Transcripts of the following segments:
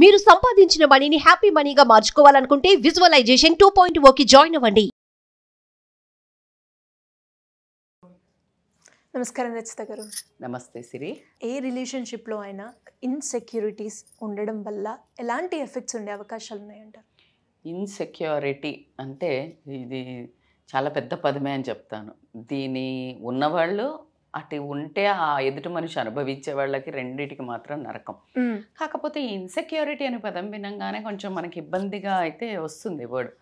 మీరు సంపాదించిన మనీని హ్యాపీ మనీగా మార్చుకోవాలనుకుంటే విజువలైజేషన్ టూ పాయింట్ ఓకి జాయిన్ అవ్వండి నమస్కారం రచిత గారు నమస్తే సిరి ఏ రిలేషన్షిప్లో అయినా ఇన్సెక్యూరిటీస్ ఉండడం వల్ల ఎలాంటి ఎఫెక్ట్స్ ఉండే అవకాశాలు ఉన్నాయంటారు ఇన్సెక్యూరిటీ అంటే ఇది చాలా పెద్ద పదమే అని చెప్తాను దీని ఉన్నవాళ్ళు అటు ఉంటే ఆ ఎదుటి మనిషి అనుభవించే వాళ్ళకి రెండింటికి మాత్రం నరకం కాకపోతే ఈ ఇన్సెక్యూరిటీ అనే పదం వినంగానే కొంచెం మనకి ఇబ్బందిగా అయితే వస్తుంది వర్డ్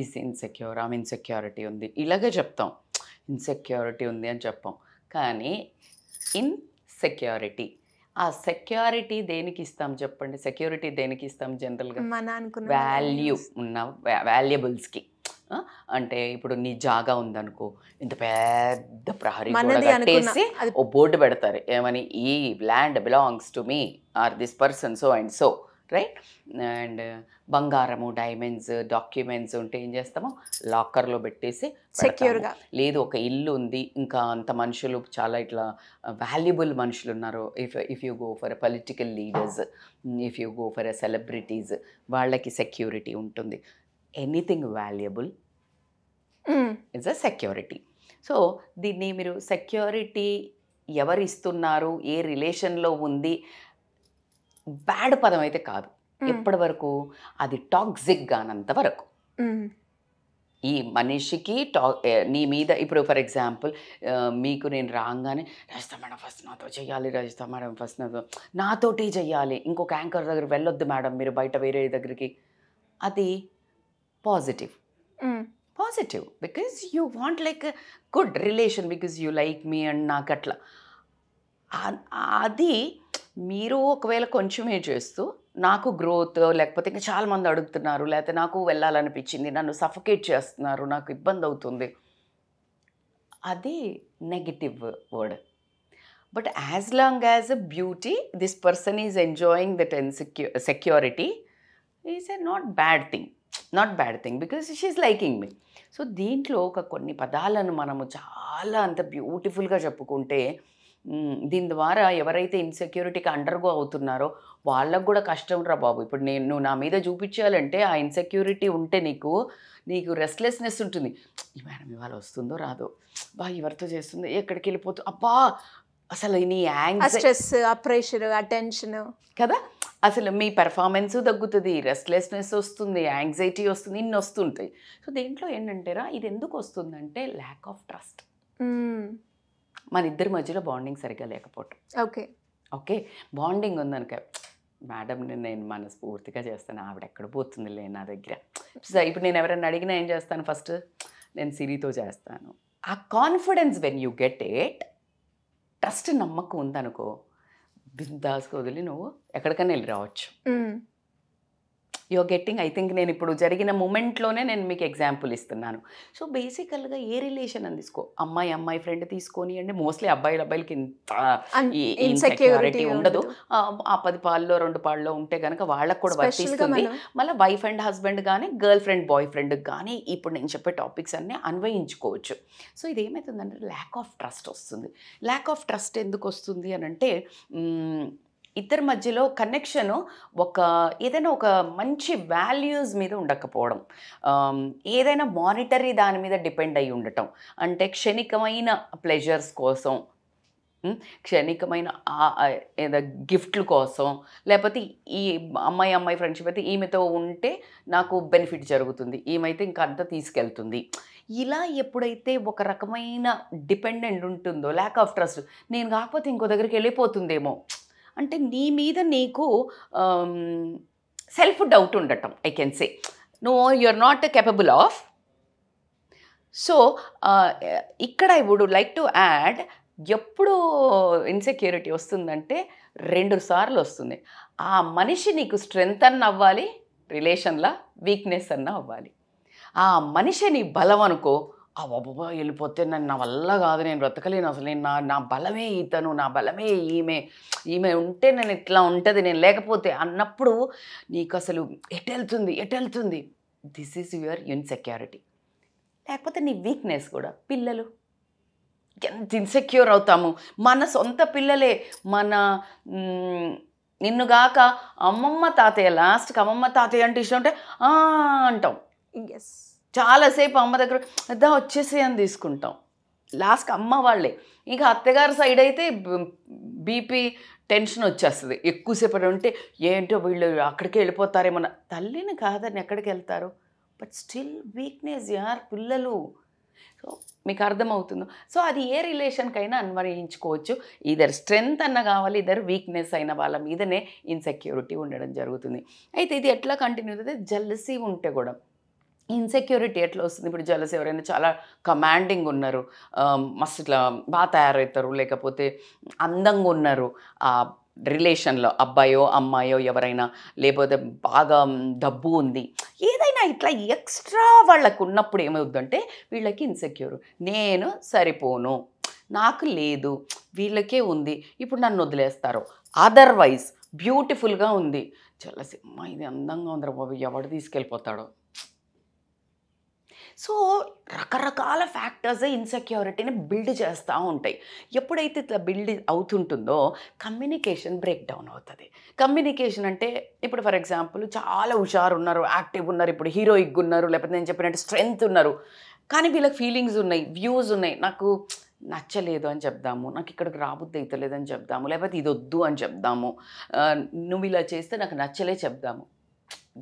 ఈజ్ ఇన్సెక్యూర్ ఆమె ఇన్సెక్యూరిటీ ఉంది ఇలాగే చెప్తాం ఇన్సెక్యూరిటీ ఉంది అని చెప్పాం కానీ ఇన్ సెక్యూరిటీ ఆ సెక్యూరిటీ దేనికి ఇస్తాం చెప్పండి సెక్యూరిటీ దేనికి ఇస్తాం జనరల్గా వాల్యూ ఉన్న వాల్యుబుల్స్కి అంటే ఇప్పుడు నీ జాగా ఉందనుకో ఇంత పెద్ద ప్రహరీ కట్టేసి ఓ బోర్డు పెడతారు ఏమని ఈ land belongs to me or this person so and so right and బంగారము డైమండ్స్ డాక్యుమెంట్స్ ఉంటే ఏం చేస్తామో లాకర్లో పెట్టేసి సెక్యూర్గా లేదు ఒక ఇల్లు ఉంది ఇంకా అంత మనుషులు చాలా ఇట్లా వాల్యుబుల్ మనుషులు ఉన్నారు if if you go for political leaders if you go for celebrities వాళ్ళకి సెక్యూరిటీ ఉంటుంది anything valuable it's a security so దీన్ని మీరు సెక్యూరిటీ ఎవరు ఇస్తున్నారు ఏ రిలేషన్లో ఉంది బ్యాడ్ పదం అయితే కాదు mm. ఎప్పటి వరకు అది టాక్సిక్ కానంత వరకు mm. ఈ మనిషికి టా నీ మీద ఇప్పుడు ఫర్ ఎగ్జాంపుల్ మీకు నేను రాగానే రజితా మేడం ఫస్ట్ నాతో చేయాలి రజితా మేడం ఫస్ట్ నాతో నాతోటి చేయాలి ఇంకొక యాంకర్ దగ్గర వెళ్ళొద్దు మేడం మీరు బయట వేరే దగ్గరికి అది positive positive because you want like good relation because you like me and నాకు అట్లా అది మీరు ఒకవేళ కొంచెమే చేస్తూ నాకు గ్రోత్ లేకపోతే ఇంకా చాలామంది అడుగుతున్నారు లేకపోతే నాకు వెళ్ళాలనిపించింది నన్ను సఫకేట్ చేస్తున్నారు నాకు ఇబ్బంది అవుతుంది అది negative word but as long as a beauty this person is enjoying that secu security is a not bad thing not bad thing because she's liking me so దీంట్లో ఒక కొన్ని పదాలను మనము చాలా అంత బ్యూటిఫుల్గా చెప్పుకుంటే దీని ద్వారా ఎవరైతే ఇన్సెక్యూరిటీకి అండర్గో అవుతున్నారో వాళ్ళకు కూడా కష్టం రా బాబు ఇప్పుడు నేను నువ్వు నా మీద చూపించాలంటే ఆ ఇన్సెక్యూరిటీ ఉంటే నీకు నీకు రెస్ట్లెస్నెస్ ఉంటుంది ఈ మేడం ఇవాళ వస్తుందో రాదో బా ఎవరితో చేస్తుందో ఎక్కడికి వెళ్ళిపోతుంది అబ్బా అసలు నీ యాంగ్ స్ట్రెస్ ఆ ప్రెషర్ కదా అసలు మీ పెర్ఫార్మెన్స్ తగ్గుతుంది రెస్ట్లెస్నెస్ వస్తుంది యాంగ్జైటీ వస్తుంది ఇన్ని వస్తుంటాయి సో దీంట్లో ఏంటంటేరా ఇది ఎందుకు వస్తుందంటే ల్యాక్ ఆఫ్ ట్రస్ట్ మన ఇద్దరి మధ్యలో బాండింగ్ సరిగ్గా లేకపోవటం ఓకే ఓకే బాండింగ్ ఉందనుక మేడంని నేను మనస్ఫూర్తిగా చేస్తాను ఆవిడ ఎక్కడ పోతుందిలే నా దగ్గర ఇప్పుడు నేను ఎవరైనా అడిగినా ఏం చేస్తాను ఫస్ట్ నేను సిరితో చేస్తాను ఆ confidence when you get it trust నమ్మకం ఉందనుకో బిందాస్గా వదిలి నువ్వు ఎక్కడికైనా వెళ్ళి రావచ్చు యువర్ గెట్టింగ్ ఐ థింక్ నేను ఇప్పుడు జరిగిన మూమెంట్లోనే నేను మీకు ఎగ్జాంపుల్ ఇస్తున్నాను సో బేసికల్గా ఏ రిలేషన్ అని తీసుకో అమ్మాయి అమ్మాయి ఫ్రెండ్ తీసుకొని అండి మోస్ట్లీ అబ్బాయిల అబ్బాయిలకి ఇంత ఇన్సెక్యూరిటీ ఉండదు ఆ పది పాల్లో రెండు పాల్లో ఉంటే కనుక వాళ్ళకు కూడా వర్తిస్తుంది మళ్ళీ వైఫ్ అండ్ హస్బెండ్ కానీ గర్ల్ ఫ్రెండ్ బాయ్ ఫ్రెండ్ కానీ ఇప్పుడు నేను చెప్పే టాపిక్స్ అన్నీ అన్వయించుకోవచ్చు సో ఇది ఏమవుతుందంటే ల్యాక్ ఆఫ్ ట్రస్ట్ వస్తుంది ల్యాక్ ఆఫ్ ట్రస్ట్ ఎందుకు వస్తుంది అని అంటే ఇద్దరి మధ్యలో కనెక్షను ఒక ఏదైనా ఒక మంచి వాల్యూస్ మీద ఉండకపోవడం ఏదైనా మానిటరీ దాని మీద డిపెండ్ అయి ఉండటం అంటే క్షణికమైన ప్లెజర్స్ కోసం క్షణికమైన ఏదో గిఫ్ట్ల కోసం లేకపోతే ఈ అమ్మాయి అమ్మాయి ఫ్రెండ్షిప్ అయితే ఈమెతో ఉంటే నాకు బెనిఫిట్ జరుగుతుంది ఈమెతే ఇంకా అంతా తీసుకెళ్తుంది ఇలా ఎప్పుడైతే ఒక రకమైన డిపెండెంట్ ఉంటుందో ల్యాక్ ఆఫ్ ట్రస్ట్ నేను కాకపోతే ఇంకో దగ్గరికి వెళ్ళిపోతుందేమో అంటే నీ మీద నీకు సెల్ఫ్ డౌట్ ఉండటం I can say no you are not capable of so ఇక్కడ I would like to add ఎప్పుడు ఇన్సెక్యూరిటీ వస్తుందంటే రెండు సార్లు వస్తుంది ఆ మనిషి నీకు స్ట్రెంగ్త్ అన్న అవ్వాలి రిలేషన్లో వీక్నెస్ అన్న అవ్వాలి ఆ మనిషి నీ బలం అనుకో ఆ వెళ్ళిపోతే నన్ను నా వల్ల కాదు నేను బ్రతకలేను అసలు నేను నా నా బలమే ఈతను నా బలమే ఈమె ఈమె ఉంటే నేను ఇట్లా ఉంటుంది నేను లేకపోతే అన్నప్పుడు నీకు అసలు ఎట్ వెళ్తుంది వెళ్తుంది దిస్ ఈజ్ యువర్ ఇన్సెక్యూరిటీ లేకపోతే నీ వీక్నెస్ కూడా పిల్లలు ఎంత ఇన్సెక్యూర్ అవుతాము మన సొంత పిల్లలే మన నిన్నుగాక అమ్మమ్మ తాతయ్య లాస్ట్కి అమ్మమ్మ తాతయ్య అంటే ఇష్టం అంటే అంటాం ఎస్ చాలాసేపు అమ్మ దగ్గర దా వచ్చేసి అని తీసుకుంటాం లాస్ట్ అమ్మ వాళ్ళే ఇంకా అత్తగారి సైడ్ అయితే బీపీ టెన్షన్ వచ్చేస్తుంది ఎక్కువసేపటి ఉంటే ఏంటో వీళ్ళు అక్కడికే వెళ్ళిపోతారేమో తల్లిని కాదని ఎక్కడికి వెళ్తారు బట్ స్టిల్ వీక్నెస్ యార్ పిల్లలు సో మీకు అర్థమవుతుందో సో అది ఏ రిలేషన్కైనా అన్వయించుకోవచ్చు ఇద్దరు స్ట్రెంగ్త్ అన్న కావాలి ఇద్దరు వీక్నెస్ అయిన వాళ్ళ మీదనే ఇన్సెక్యూరిటీ ఉండడం జరుగుతుంది అయితే ఇది ఎట్లా కంటిన్యూ అయితే జల్సీ ఉంటే కూడా ఇన్సెక్యూరిటీ ఎట్లా వస్తుంది ఇప్పుడు జలసి ఎవరైనా చాలా కమాండింగ్ ఉన్నారు మస్తు ఇట్లా బాగా తయారవుతారు లేకపోతే అందంగా ఉన్నారు రిలేషన్లో అబ్బాయో అమ్మాయో ఎవరైనా లేకపోతే బాగా డబ్బు ఉంది ఏదైనా ఇట్లా ఎక్స్ట్రా వాళ్ళకు ఉన్నప్పుడు ఏమవుద్దంటే వీళ్ళకి ఇన్సెక్యూర్ నేను సరిపోను నాకు లేదు వీళ్ళకే ఉంది ఇప్పుడు నన్ను వదిలేస్తారు అదర్వైజ్ బ్యూటిఫుల్గా ఉంది చల్లసి ఇది అందంగా ఉందరు బాబు ఎవడు తీసుకెళ్ళిపోతాడో సో రకరకాల ఫ్యాక్టర్స్ ఇన్సెక్యూరిటీని బిల్డ్ చేస్తూ ఉంటాయి ఎప్పుడైతే ఇట్లా బిల్డ్ అవుతుంటుందో కమ్యూనికేషన్ బ్రేక్ డౌన్ అవుతుంది కమ్యూనికేషన్ అంటే ఇప్పుడు ఫర్ ఎగ్జాంపుల్ చాలా హుషారు ఉన్నారు యాక్టివ్ ఉన్నారు ఇప్పుడు హీరోయిక్ ఉన్నారు లేకపోతే నేను చెప్పినట్టు స్ట్రెంగ్త్ ఉన్నారు కానీ వీళ్ళకి ఫీలింగ్స్ ఉన్నాయి వ్యూస్ ఉన్నాయి నాకు నచ్చలేదు అని చెప్దాము నాకు ఇక్కడికి రాబుద్ది అని చెప్దాము లేకపోతే ఇది వద్దు అని చెప్దాము నువ్వు ఇలా చేస్తే నాకు నచ్చలే చెప్దాము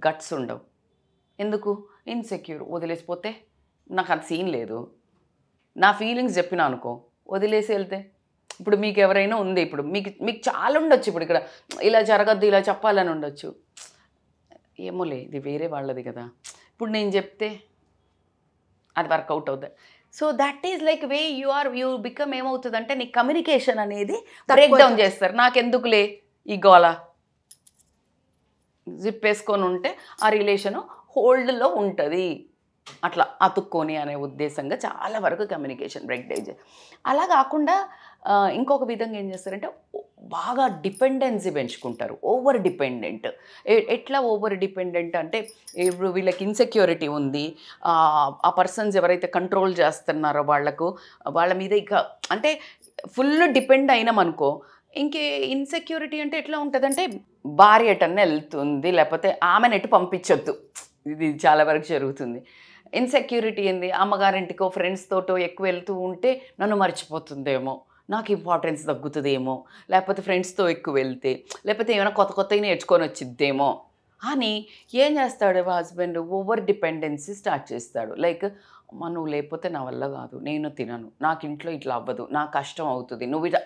గట్స్ ఉండవు ఎందుకు ఇన్సెక్యూర్ వదిలేసిపోతే నాకు అది సీన్ లేదు నా ఫీలింగ్స్ చెప్పిన అనుకో వదిలేసి వెళ్తే ఇప్పుడు మీకు ఎవరైనా ఉంది ఇప్పుడు మీకు మీకు చాలా ఉండొచ్చు ఇప్పుడు ఇక్కడ ఇలా జరగద్దు ఇలా చెప్పాలని ఉండొచ్చు ఏమో లే ఇది వేరే వాళ్ళది కదా ఇప్పుడు నేను చెప్తే అది వర్కౌట్ అవుతుంది so that is like way you are you become ఏమవుతుంది అంటే నీ కమ్యూనికేషన్ అనేది బ్రేక్ డౌన్ చేస్తారు నాకెందుకులే ఈ గోళ జిప్ వేసుకొని ఉంటే ఆ రిలేషను హోల్డ్లో ఉంటుంది అట్లా అతుక్కొని అనే ఉద్దేశంగా చాలా వరకు కమ్యూనికేషన్ బ్రేక్డేజ్ అలా కాకుండా ఇంకొక విధంగా ఏం చేస్తారంటే బాగా డిపెండెన్సీ పెంచుకుంటారు ఓవర్ డిపెండెంట్ ఎట్లా ఓవర్ డిపెండెంట్ అంటే ఇప్పుడు వీళ్ళకి ఇన్సెక్యూరిటీ ఉంది ఆ పర్సన్స్ ఎవరైతే కంట్రోల్ చేస్తున్నారో వాళ్లకు వాళ్ళ మీద ఇక అంటే ఫుల్ డిపెండ్ అయినామనుకో ఇంకే ఇన్సెక్యూరిటీ అంటే ఎట్లా ఉంటుందంటే భార్య ఎటన్నా వెళ్తుంది లేకపోతే ఆమెను ఎటు పంపించొద్దు ఇది చాలా వరకు జరుగుతుంది ఇన్సెక్యూరిటీ ఏంది అమ్మగారింటికో ఫ్రెండ్స్తోటో ఎక్కువ వెళ్తూ ఉంటే నన్ను మర్చిపోతుందేమో నాకు ఇంపార్టెన్స్ తగ్గుతుందేమో లేకపోతే ఫ్రెండ్స్తో ఎక్కువ వెళ్తే లేకపోతే ఏమైనా కొత్త కొత్తవి నేర్చుకొని వచ్చిద్దేమో అని ఏం చేస్తాడు హస్బెండ్ ఓవర్ డిపెండెన్సీ స్టార్ట్ చేస్తాడు లైక్ అమ్మ నువ్వు లేకపోతే నా వల్ల కాదు నేను తినను నాకు ఇంట్లో ఇట్లా అవ్వదు నాకు కష్టం అవుతుంది నువ్వు ఇట్లా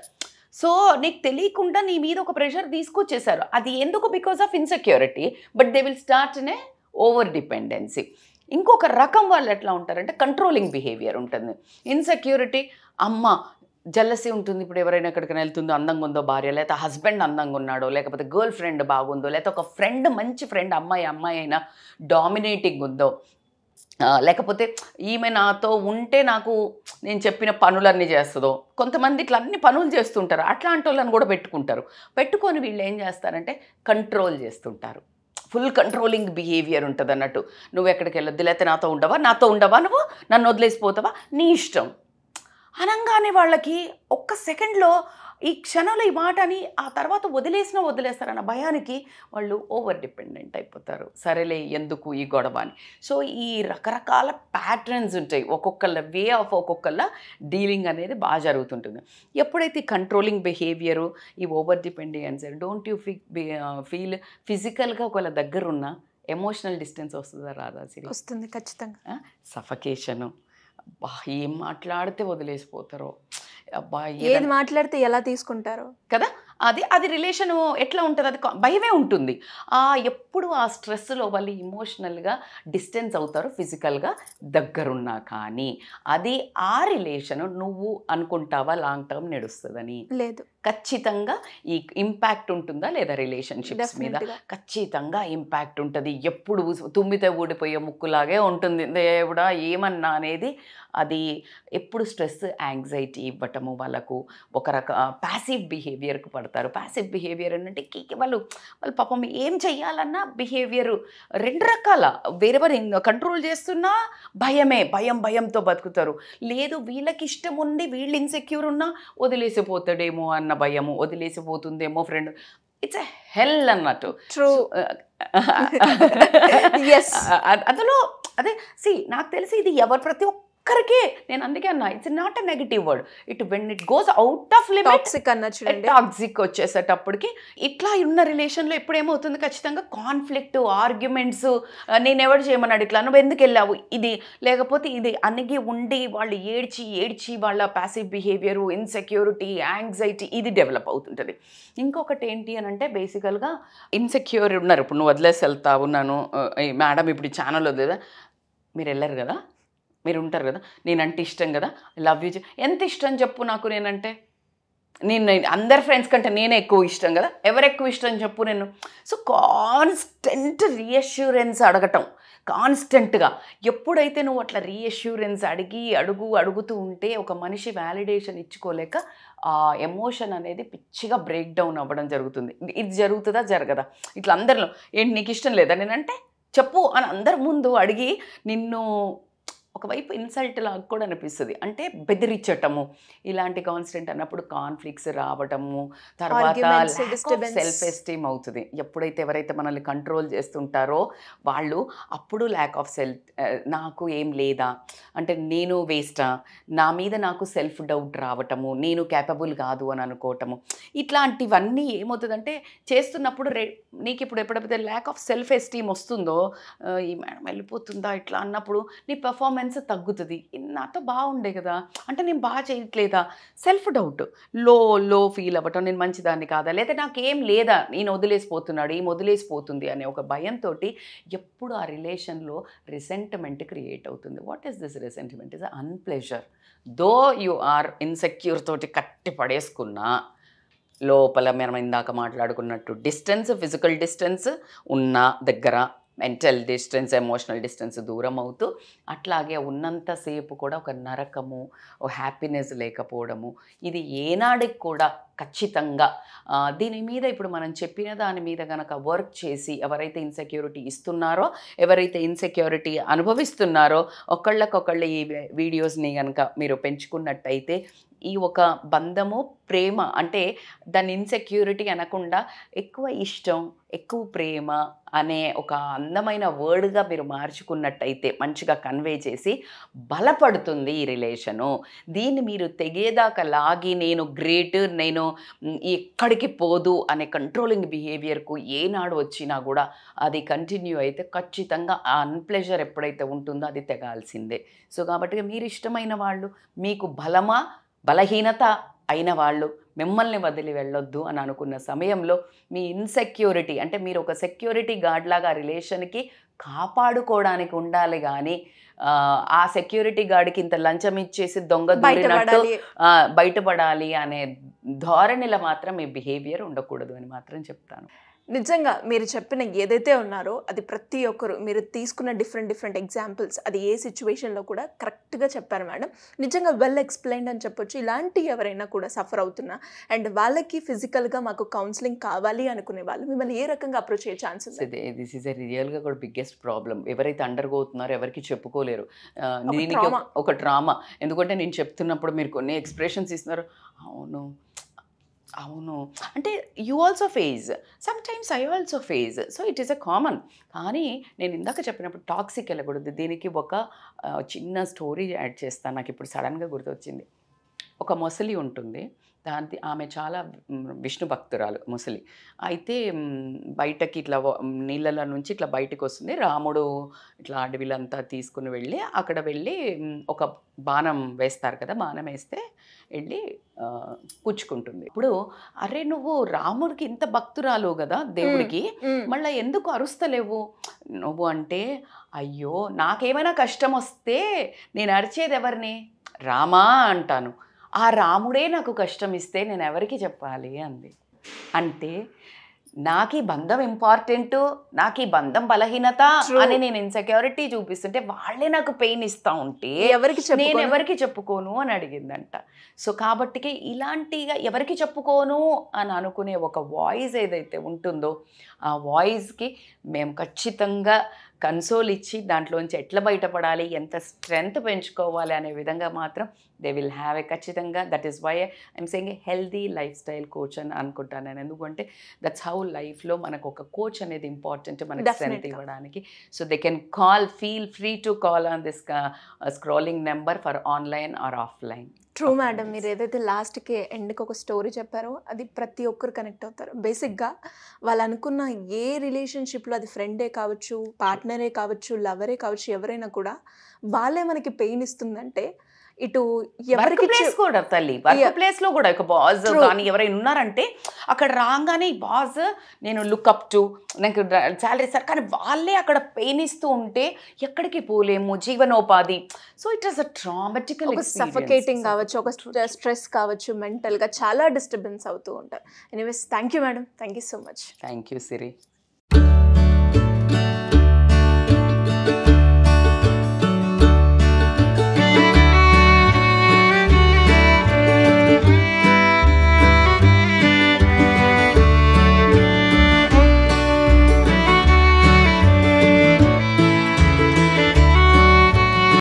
సో నీకు తెలియకుండా నీ మీద ఒక ప్రెషర్ తీసుకొచ్చేసారు అది ఎందుకు because of insecurity but they will start over dependency ఇంకొక రకం వాళ్ళు ఎట్లా ఉంటారంటే కంట్రోలింగ్ బిహేవియర్ ఉంటుంది ఇన్సెక్యూరిటీ అమ్మ జల్లసి ఉంటుంది ఇప్పుడు ఎవరైనా ఎక్కడికైనా వెళ్తుందో అందంగా ఉందో భార్య లేకపోతే హస్బెండ్ అందంగా ఉన్నాడో లేకపోతే గర్ల్ ఫ్రెండ్ బాగుందో లేకపోతే ఒక ఫ్రెండ్ మంచి ఫ్రెండ్ అమ్మాయి అమ్మాయి అయినా డామినేటింగ్ ఉందో లేకపోతే ఈమె నాతో ఉంటే నాకు నేను చెప్పిన పనులన్నీ చేస్తుందో కొంతమంది ఇట్లా అన్ని పనులు చేస్తుంటారు అట్లాంటి వాళ్ళని కూడా పెట్టుకుంటారు పెట్టుకొని వీళ్ళు ఏం చేస్తారంటే కంట్రోల్ చేస్తుంటారు ఫుల్ కంట్రోలింగ్ బిహేవియర్ ఉంటుంది అన్నట్టు నువ్వు ఎక్కడికి వెళ్ళొద్దు లేకపోతే నాతో ఉండవా నాతో ఉండవా నువ్వు నన్ను వదిలేసిపోతావా నీ ఇష్టం అనగానే వాళ్ళకి ఒక్క సెకండ్లో ఈ క్షణంలో ఈ మాట అని ఆ తర్వాత వదిలేసినా వదిలేస్తారన్న భయానికి వాళ్ళు ఓవర్ డిపెండెంట్ అయిపోతారు సరేలే ఎందుకు ఈ గొడవ అని సో ఈ రకరకాల ప్యాటర్న్స్ ఉంటాయి ఒక్కొక్కళ్ళ వే ఆఫ్ ఒక్కొక్కళ్ళ డీలింగ్ అనేది బాగా జరుగుతుంటుంది ఎప్పుడైతే కంట్రోలింగ్ బిహేవియరు ఈ over dependence don't you fee feel ఫిజికల్గా ఒకవేళ దగ్గరున్న ఎమోషనల్ డిస్టెన్స్ వస్తుందా రాదా వస్తుంది ఖచ్చితంగా సఫకేషను ఏం మాట్లాడితే వదిలేసిపోతారో అబ్బాయి ఏది మాట్లాడితే ఎలా తీసుకుంటారు కదా అది అది రిలేషన్ ఎట్లా ఉంటుంది అది భయమే ఉంటుంది ఆ ఎప్పుడు ఆ స్ట్రెస్లో వాళ్ళు ఇమోషనల్గా డిస్టెన్స్ అవుతారు ఫిజికల్గా దగ్గరున్నా కానీ అది ఆ రిలేషన్ నువ్వు అనుకుంటావా లాంగ్ టర్మ్ నడుస్తుందని లేదు ఖచ్చితంగా ఈ ఇంపాక్ట్ ఉంటుందా లేదా రిలేషన్షిప్స్ మీద ఖచ్చితంగా ఇంపాక్ట్ ఉంటుంది ఎప్పుడు తుమ్మితే ఊడిపోయే ముక్కులాగే ఉంటుంది దేవుడా ఏమన్నా అనేది అది ఎప్పుడు స్ట్రెస్ యాంగ్జైటీ ఇవ్వటము వాళ్ళకు ఒక రక ప్యాసివ్ బిహేవియర్కి పడతారు ప్యాసివ్ బిహేవియర్ కీకి వాళ్ళు వాళ్ళు పాపం ఏం చెయ్యాలన్నా బిహేవియరు రెండు రకాల వేరెవరు కంట్రోల్ చేస్తున్నా భయమే భయం భయంతో బతుకుతారు లేదు వీళ్ళకి ఇష్టం ఉంది వీళ్ళు ఇన్సెక్యూర్ ఉన్నా వదిలేసిపోతాడేమో అన్న అన్న భయము వదిలేసిపోతుందేమో ఫ్రెండ్ ఇట్స్ ఎ హెల్ అన్నట్టు ట్రూ uh, అతను అదే సి నాకు తెలిసి ఇది ఎవరు ప్రతి ఒక్క ఒక్కరికి నేను అందుకే అన్నా it's not a negative word it when it goes out of limit అన్న టాక్సిక్ వచ్చేసేటప్పటికి ఇట్లా ఉన్న రిలేషన్లో ఇప్పుడు ఏమవుతుంది ఖచ్చితంగా కాన్ఫ్లిక్ట్ ఆర్గ్యుమెంట్స్ నేను ఎవరు చేయమన్నాడు ఇట్లా నువ్వు ఎందుకు వెళ్ళావు ఇది లేకపోతే ఇది అనిగి ఉండి వాళ్ళు ఏడ్చి ఏడ్చి వాళ్ళ ప్యాసివ్ బిహేవియరు ఇన్సెక్యూరిటీ యాంగ్జైటీ ఇది డెవలప్ అవుతుంటుంది ఇంకొకటి ఏంటి అని అంటే బేసికల్గా ఇన్సెక్యూర్ ఉన్నారు ఇప్పుడు నువ్వు వదిలేసి వెళ్తా ఉన్నాను మేడం ఇప్పుడు ఛానల్ వదిలేదా మీరు వెళ్ళారు కదా మీరు ఉంటారు కదా నేనంటే ఇష్టం కదా లవ్ యూ ఎంత ఇష్టం చెప్పు నాకు నేనంటే నేను అందరి ఫ్రెండ్స్ కంటే నేనే ఎక్కువ ఇష్టం కదా ఎవరు ఎక్కువ ఇష్టం చెప్పు నేను సో కాన్స్టెంట్ రీఅష్యూరెన్స్ అడగటం కాన్స్టెంట్గా ఎప్పుడైతే నువ్వు అట్లా రీఅష్యూరెన్స్ అడిగి అడుగు అడుగుతూ ఉంటే ఒక మనిషి వ్యాలిడేషన్ ఇచ్చుకోలేక ఆ ఎమోషన్ అనేది పిచ్చిగా బ్రేక్ డౌన్ అవ్వడం జరుగుతుంది ఇది జరుగుతుందా జరగదా ఇట్లా అందరిలో ఏంటి నీకు ఇష్టం లేదా నేనంటే చెప్పు అని అందరి ముందు అడిగి నిన్ను ఒకవైపు ఇన్సల్ట్ లాగా కూడా అనిపిస్తుంది అంటే బెదిరించటము ఇలాంటి కాన్స్టెంట్ అన్నప్పుడు కాన్ఫ్లిక్ట్స్ రావటము తర్వాత సెల్ఫ్ ఎస్టీమ్ అవుతుంది ఎప్పుడైతే ఎవరైతే మనల్ని కంట్రోల్ చేస్తుంటారో వాళ్ళు అప్పుడు ల్యాక్ ఆఫ్ సెల్ఫ్ నాకు ఏం లేదా అంటే నేను వేస్టా నా మీద నాకు సెల్ఫ్ డౌట్ రావటము నేను క్యాపబుల్ కాదు అని అనుకోవటము ఇట్లాంటివన్నీ ఏమవుతుందంటే చేస్తున్నప్పుడు రే నీకు ఇప్పుడు ఎప్పుడైతే ల్యాక్ ఆఫ్ సెల్ఫ్ ఎస్టీమ్ వస్తుందో ఈ మేడం వెళ్ళిపోతుందా ఇట్లా అన్నప్పుడు నీ పర్ఫార్మెన్స్ పర్ఫార్మెన్స్ తగ్గుతుంది నాతో బాగుండే కదా అంటే నేను బాగా చేయట్లేదా సెల్ఫ్ డౌట్ లో లో ఫీల్ అవ్వటం నేను మంచిదాన్ని కాదా లేదా నాకేం లేదా నేను వదిలేసిపోతున్నాడు ఏం వదిలేసిపోతుంది అనే ఒక భయంతో ఎప్పుడు ఆ రిలేషన్లో రిసెంట్మెంట్ క్రియేట్ అవుతుంది what is this resentment is unpleasure though you are insecure తోటి కట్టి పడేసుకున్నా లోపల మనం ఇందాక మాట్లాడుకున్నట్టు డిస్టెన్స్ ఫిజికల్ డిస్టెన్స్ ఉన్న దగ్గర మెంటల్ డిస్టెన్స్ ఎమోషనల్ డిస్టెన్స్ దూరం అవుతూ అట్లాగే ఉన్నంతసేపు కూడా ఒక నరకము హ్యాపీనెస్ లేకపోవడము ఇది ఏనాడికి కూడా ఖచ్చితంగా దీని మీద ఇప్పుడు మనం చెప్పిన దాని మీద కనుక వర్క్ చేసి ఎవరైతే ఇన్సెక్యూరిటీ ఇస్తున్నారో ఎవరైతే ఇన్సెక్యూరిటీ అనుభవిస్తున్నారో ఒకళ్ళకొకళ్ళు ఈ వీడియోస్ని కనుక మీరు పెంచుకున్నట్టయితే ఈ ఒక బంధము ప్రేమ అంటే దాని ఇన్సెక్యూరిటీ అనకుండా ఎక్కువ ఇష్టం ఎక్కువ ప్రేమ అనే ఒక అందమైన వర్డ్గా మీరు మార్చుకున్నట్టయితే మంచిగా కన్వే చేసి బలపడుతుంది ఈ రిలేషను దీన్ని మీరు తెగేదాకా లాగి నేను గ్రేట్ నేను ఎక్కడికి పోదు అనే కంట్రోలింగ్ బిహేవియర్కు ఏనాడు వచ్చినా కూడా అది కంటిన్యూ అయితే ఖచ్చితంగా ఆ అన్ప్లెజర్ ఎప్పుడైతే ఉంటుందో అది తెగాల్సిందే సో కాబట్టి మీరు ఇష్టమైన వాళ్ళు మీకు బలమా బలహీనత అయిన వాళ్ళు మిమ్మల్ని వదిలి వెళ్ళొద్దు అని అనుకున్న సమయంలో మీ ఇన్సెక్యూరిటీ అంటే మీరు ఒక సెక్యూరిటీ గార్డ్ లాగా రిలేషన్కి కాపాడుకోవడానికి ఉండాలి కానీ ఆ సెక్యూరిటీ గార్డ్కి ఇంత లంచం ఇచ్చేసి దొంగ దూరినట్టు బయటపడాలి అనే ధోరణిలో మాత్రం మీ బిహేవియర్ ఉండకూడదు అని మాత్రం చెప్తాను నిజంగా మీరు చెప్పిన ఏదైతే ఉన్నారో అది ప్రతి ఒక్కరు మీరు తీసుకున్న డిఫరెంట్ డిఫరెంట్ ఎగ్జాంపుల్స్ అది ఏ సిచ్యువేషన్లో కూడా కరెక్ట్గా చెప్పారు మేడం నిజంగా వెల్ ఎక్స్ప్లెయిన్డ్ అని చెప్పొచ్చు ఇలాంటి ఎవరైనా కూడా సఫర్ అవుతున్నా అండ్ వాళ్ళకి ఫిజికల్గా మాకు కౌన్సిలింగ్ కావాలి అనుకునే వాళ్ళు మిమ్మల్ని ఏ రకంగా అప్రోచ్ అయ్యే ఛాన్సెస్ దిస్ ఈస్ రియల్గా కూడా బిగ్గెస్ట్ ప్రాబ్లమ్ ఎవరైతే అండర్ అవుతున్నారో ఎవరికి చెప్పుకోలేరు ఒక డ్రామా ఎందుకంటే నేను చెప్తున్నప్పుడు మీరు కొన్ని ఎక్స్ప్రెషన్స్ ఇస్తున్నారు అవును అవును అంటే you also face sometimes I also face so it is a common కానీ నేను ఇందాక చెప్పినప్పుడు టాక్సిక్ వెళ్ళకూడదు దీనికి ఒక చిన్న స్టోరీ యాడ్ చేస్తాను నాకు ఇప్పుడు సడన్గా గుర్తొచ్చింది ఒక మొసలి ఉంటుంది దాంతి ఆమె చాలా విష్ణు భక్తురాలు ముసలి అయితే బయటకి ఇట్లా నీళ్ళల నుంచి ఇట్లా బయటకు వస్తుంది రాముడు ఇట్లా అడవిలంతా తీసుకుని వెళ్ళి అక్కడ వెళ్ళి ఒక బాణం వేస్తారు కదా బాణం వేస్తే వెళ్ళి పుచ్చుకుంటుంది ఇప్పుడు అరే నువ్వు రాముడికి ఇంత భక్తురాలు కదా దేవుడికి మళ్ళీ ఎందుకు అరుస్తలేవు నువ్వు అంటే అయ్యో నాకేమైనా కష్టం వస్తే నేను అరిచేది ఎవరిని రామా అంటాను ఆ రాముడే నాకు కష్టం ఇస్తే నేను ఎవరికి చెప్పాలి అంది అంటే నాకు ఈ బంధం ఇంపార్టెంట్ నాకు ఈ బంధం బలహీనత అని నేను ఇన్సెక్యూరిటీ చూపిస్తుంటే వాళ్ళే నాకు పెయిన్ ఇస్తా ఉంటే ఎవరికి నేను ఎవరికి చెప్పుకోను అని అడిగిందంట సో కాబట్టి ఇలాంటిగా ఎవరికి చెప్పుకోను అని అనుకునే ఒక వాయిస్ ఏదైతే ఉంటుందో ఆ వాయిస్కి మేము ఖచ్చితంగా కన్సోల్ ఇచ్చి దాంట్లోంచి ఎట్లా బయటపడాలి ఎంత స్ట్రెంగ్త్ పెంచుకోవాలి అనే విధంగా మాత్రం దే విల్ హ్యావ్ ఏ ఖచ్చితంగా that is why I'm saying a healthy lifestyle coach అని అనుకుంటాను నేను ఎందుకంటే దట్స్ హౌ లైఫ్లో మనకు ఒక కోచ్ అనేది ఇంపార్టెంట్ మనకి స్ట్రెంగ్త్ ఇవ్వడానికి so they can call feel free to call on this scrolling number for online or offline true madam మీరు ఏదైతే లాస్ట్కి ఎండ్కి ఒక స్టోరీ చెప్పారో అది ప్రతి ఒక్కరు కనెక్ట్ అవుతారు బేసిక్గా వాళ్ళు అనుకున్న ఏ రిలేషన్షిప్లో అది ఫ్రెండే కావచ్చు పార్ట్నరే కావచ్చు లవరే కావచ్చు ఎవరైనా కూడా వాళ్ళే మనకి పెయిన్ ఇస్తుందంటే ఇటు ఎవరికి ప్లేస్ కూడా తల్లి ప్లేస్ లో కూడా ఒక బాస్ కానీ ఎవరైనా ఉన్నారంటే అక్కడ రాగానే బాస్ నేను లుక్అప్ టు నాకు శాలరీ సార్ కానీ వాళ్ళే అక్కడ పెయిన్ ఇస్తూ ఉంటే ఎక్కడికి పోలేము జీవనోపాధి so it is uh traumatical suffocating కావచ్చు ఒక స్ట్రెస్ కావచ్చు మెంటల్గా చాలా డిస్టర్బెన్స్ అవుతూ ఉంటారు anyways thank you madam thank you so much thank you Siri